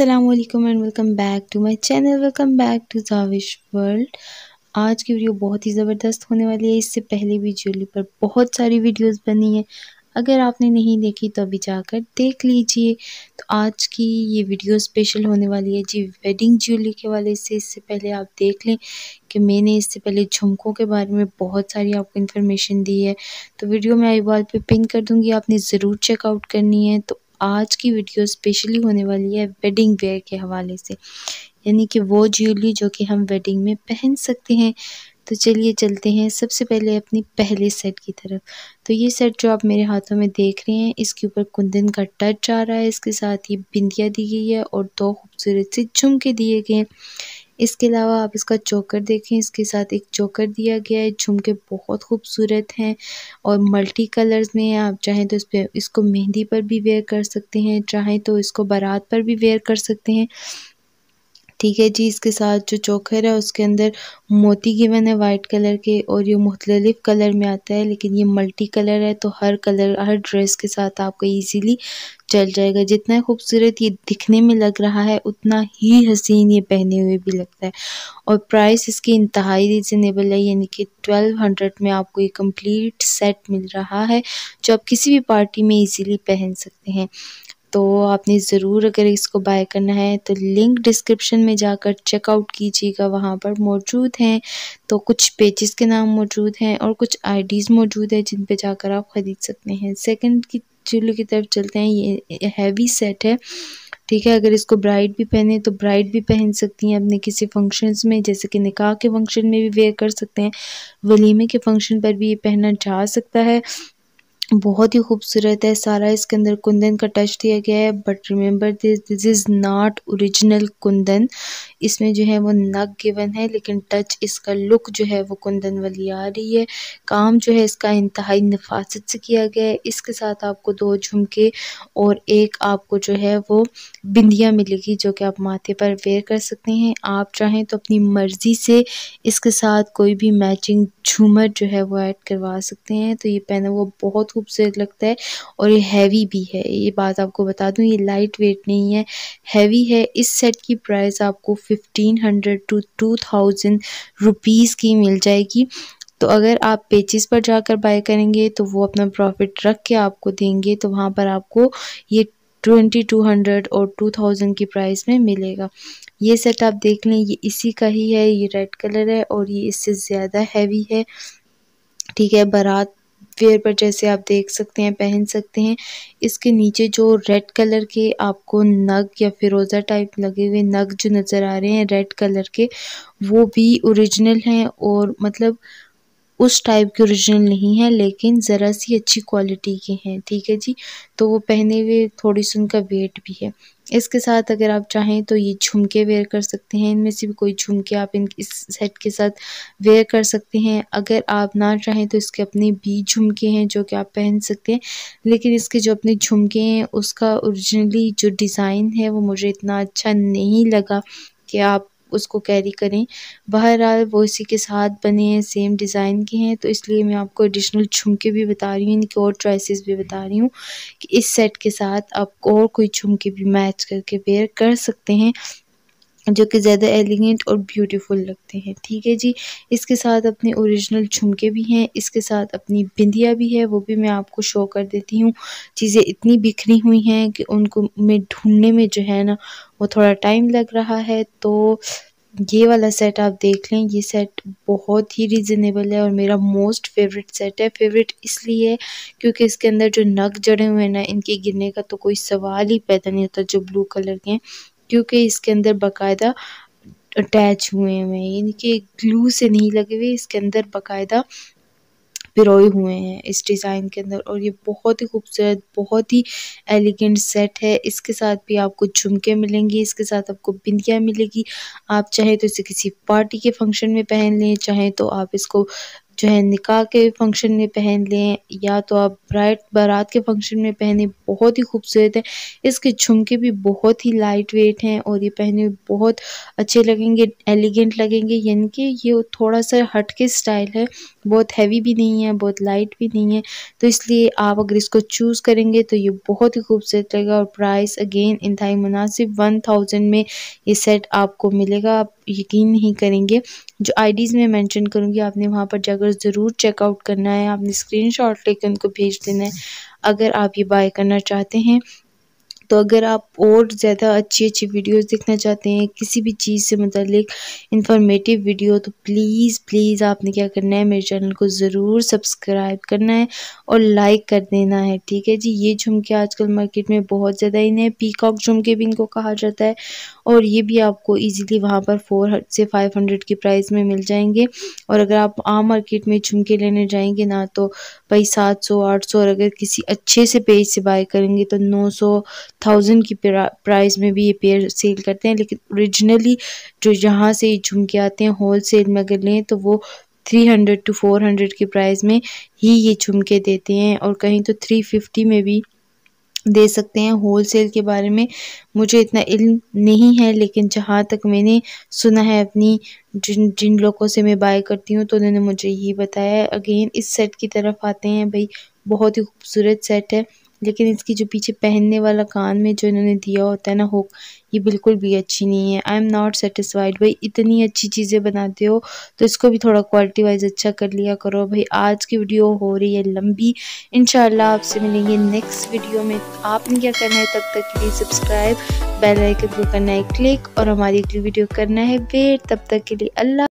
Aslam and welcome back to my channel welcome back to Javish world आज की video बहुत ही ज़बरदस्त होने वाली है इससे पहले भी ज्वेलरी पर बहुत सारी वीडियोस बनी हैं अगर आपने नहीं देखी तो अभी जाकर देख लीजिए तो आज की ये वीडियो स्पेशल होने वाली है जी वेडिंग ज्वेलरी के वाले से इससे पहले आप देख लें कि मैंने इससे पहले झुमकों के बारे में बहुत सारी आपको इन्फॉर्मेशन दी है तो वीडियो मैं आई वॉल पर पिन कर दूँगी आपने ज़रूर चेकआउट करनी है तो आज की वीडियो स्पेशली होने वाली है वेडिंग वेयर के हवाले से यानी कि वो ज्वेलरी जो कि हम वेडिंग में पहन सकते हैं तो चलिए चलते हैं सबसे पहले अपनी पहले सेट की तरफ तो ये सेट जो आप मेरे हाथों में देख रहे हैं इसके ऊपर कुंदन का टच आ रहा है इसके साथ ये बिंदिया दी गई है और दो खूबसूरत से झुमके दिए गए हैं इसके अलावा आप इसका चोकर देखें इसके साथ एक चोकर दिया गया है झुमके बहुत खूबसूरत हैं और मल्टी कलर्स में हैं आप चाहें तो इस पर इसको मेहंदी पर भी वेयर कर सकते हैं चाहें तो इसको बारात पर भी वेयर कर सकते हैं ठीक है जी इसके साथ जो चोकर है उसके अंदर मोती गिवन है वाइट कलर के और ये मुख्तलिफ कलर में आता है लेकिन ये मल्टी कलर है तो हर कलर हर ड्रेस के साथ आपको इजीली चल जाएगा जितना खूबसूरत ये दिखने में लग रहा है उतना ही हसीन ये पहने हुए भी लगता है और प्राइस इसकी इंतहाई रिजनेबल है यानी कि ट्वेल्व हंड्रेड में आपको ये कंप्लीट सेट मिल रहा है जो आप किसी भी पार्टी में इजीली पहन सकते हैं तो आपने ज़रूर अगर इसको बाय करना है तो लिंक डिस्क्रिप्शन में जाकर चेकआउट कीजिएगा वहाँ पर मौजूद हैं तो कुछ पेजेस के नाम मौजूद हैं और कुछ आईडीज़ मौजूद है जिन पे जाकर आप ख़रीद सकते हैं सेकंड की चूल्हे की तरफ चलते हैं ये हैवी सेट है ठीक है अगर इसको ब्राइड भी पहने तो ब्राइड भी पहन सकती हैं अपने किसी फंक्शंस में जैसे कि निकाह के फंक्शन में भी वेयर कर सकते हैं वलीमे के फंक्शन पर भी ये पहना जा सकता है बहुत ही खूबसूरत है सारा इसके अंदर कुंदन का टच दिया गया है but remember this this is not original kundan इसमें जो है वो नग गिवन है लेकिन टच इसका लुक जो है वो कुंदन वाली आ रही है काम जो है इसका इंतहाई नफासत से किया गया है इसके साथ आपको दो झुमके और एक आपको जो है वो बिंदिया मिलेगी जो कि आप माथे पर वेयर कर सकते हैं आप चाहें तो अपनी मर्ज़ी से इसके साथ कोई भी मैचिंग झूमर जो है वो ऐड करवा सकते हैं तो ये पहना वो बहुत खूबसूरत लगता है और ये हैवी भी है ये बात आपको बता दूं ये लाइट वेट नहीं है हैवी है इस सेट की प्राइस आपको fifteen hundred to two thousand rupees की मिल जाएगी तो अगर आप पेचिस पर जाकर बाय करेंगे तो वो अपना प्रॉफिट रख के आपको देंगे तो वहाँ पर आपको ये ट्वेंटी टू हंड्रेड और टू थाउजेंड की प्राइस में मिलेगा ये सेट आप देख लें ये इसी का ही है ये रेड कलर है और ये इससे ज़्यादा हैवी है ठीक है बारात वेयर पर जैसे आप देख सकते हैं पहन सकते हैं इसके नीचे जो रेड कलर के आपको नग या फिरोज़ा टाइप लगे हुए नग जो नज़र आ रहे हैं रेड कलर के वो भी ओरिजिनल हैं और मतलब उस टाइप के ओरिजिनल नहीं है लेकिन ज़रा सी अच्छी क्वालिटी के हैं ठीक है जी तो वो पहने हुए थोड़ी सी उनका वेट भी है इसके साथ अगर आप चाहें तो ये झुमके वेयर कर सकते हैं इनमें से भी कोई झुमके आप इन इस सेट के साथ वेयर कर सकते हैं अगर आप ना चाहें तो इसके अपने भी झुमके हैं जो कि आप पहन सकते हैं लेकिन इसके जो अपने झुमके हैं उसका ओरिजिनली जो डिज़ाइन है वो मुझे इतना अच्छा नहीं लगा कि आप उसको कैरी करें बहरहाल वो इसी के साथ बने हैं सेम डिज़ाइन के हैं तो इसलिए मैं आपको एडिशनल झुमके भी बता रही हूँ इनकी और चॉइसिस भी बता रही हूँ कि इस सेट के साथ आप और कोई झुमके भी मैच करके वेयर कर सकते हैं जो कि ज़्यादा एलिगेंट और ब्यूटीफुल लगते हैं ठीक है जी इसके साथ अपने ओरिजिनल झुमके भी हैं इसके साथ अपनी बिंदिया भी है वो भी मैं आपको शो कर देती हूँ चीज़ें इतनी बिखरी हुई हैं कि उनको मैं ढूंढने में जो है ना वो थोड़ा टाइम लग रहा है तो ये वाला सेट आप देख लें ये सेट बहुत ही रिजनेबल है और मेरा मोस्ट फेवरेट सेट है फेवरेट इसलिए क्योंकि इसके अंदर जो नग जड़े हुए हैं ना इनके गिरने का तो कोई सवाल ही पैदा नहीं होता जो ब्लू कलर के हैं क्योंकि इसके अंदर बाकायदा अटैच हुए हुए हैं इनके ग्लू से नहीं लगे हुए इसके अंदर बाकायदा पिरोए हुए हैं इस डिज़ाइन के अंदर और ये बहुत ही खूबसूरत बहुत ही एलिगेंट सेट है इसके साथ भी आपको झुमके मिलेंगे इसके साथ आपको बिंदियाँ मिलेगी आप चाहे तो इसे किसी पार्टी के फंक्शन में पहन लें चाहे तो आप इसको जो है निकाह के फंक्शन में पहन लें या तो आप ब्राइड बारात के फंक्शन में पहने बहुत ही खूबसूरत है इसके झुमके भी बहुत ही लाइट वेट हैं और ये पहने बहुत अच्छे लगेंगे एलिगेंट लगेंगे यानी कि ये थोड़ा सा हट के स्टाइल है बहुत हैवी भी नहीं है बहुत लाइट भी नहीं है तो इसलिए आप अगर इसको चूज़ करेंगे तो ये बहुत ही खूबसूरत लगेगा और प्राइस अगेन इंतहाई मुनासिब वन थाउजेंड में ये सेट आपको मिलेगा यकीन नहीं करेंगे जो आईडीज़ मैं मेंशन करूँगी आपने वहाँ पर जाकर ज़रूर चेकआउट करना है आपने स्क्रीनशॉट लेकर उनको भेज देना है अगर आप ये बाय करना चाहते हैं तो अगर आप और ज़्यादा अच्छी अच्छी वीडियोस देखना चाहते हैं किसी भी चीज़ से मतलब इंफॉर्मेटिव वीडियो तो प्लीज़ प्लीज़ आपने क्या करना है मेरे चैनल को ज़रूर सब्सक्राइब करना है और लाइक कर देना है ठीक है जी ये झुमके आजकल मार्केट में बहुत ज़्यादा इन है पीकॉक झुमके भी इनको कहा जाता है और ये भी आपको ईजिली वहाँ पर फोर से फाइव हंड्रेड की प्राइस में मिल जाएंगे और अगर आप आम मार्केट में झुमके लेने जाएंगे ना तो भाई सात सौ आठ सौ और अगर किसी अच्छे से पेज से बाय करेंगे तो नौ सौ थाउजेंड की प्राइस में भी ये पेयर सेल करते हैं लेकिन ओरिजिनली जो यहाँ से झुमके आते हैं होल सेल में अगर लें तो वो three hundred to four hundred price में ही ये झुमके देते हैं और कहीं तो थ्री फिफ्टी में भी दे सकते हैं होलसेल के बारे में मुझे इतना इल्म नहीं है लेकिन जहाँ तक मैंने सुना है अपनी जिन जिन लोगों से मैं बाय करती हूँ तो उन्होंने मुझे यही बताया अगेन इस सेट की तरफ आते हैं भाई बहुत ही खूबसूरत सेट है लेकिन इसकी जो पीछे पहनने वाला कान में जो इन्होंने दिया होता है ना हुक ये बिल्कुल भी अच्छी नहीं है आई एम नॉट सेटिस्फाइड भाई इतनी अच्छी चीज़ें बनाते हो तो इसको भी थोड़ा क्वालिटी वाइज अच्छा कर लिया करो भाई आज की वीडियो हो रही है लंबी इन आपसे मिलेंगे नेक्स्ट वीडियो में आपने क्या करना है तब तक के लिए सब्सक्राइब बेलाइकन को करना है क्लिक और हमारी अगली वीडियो करना है वेट तब तक के लिए अल्लाह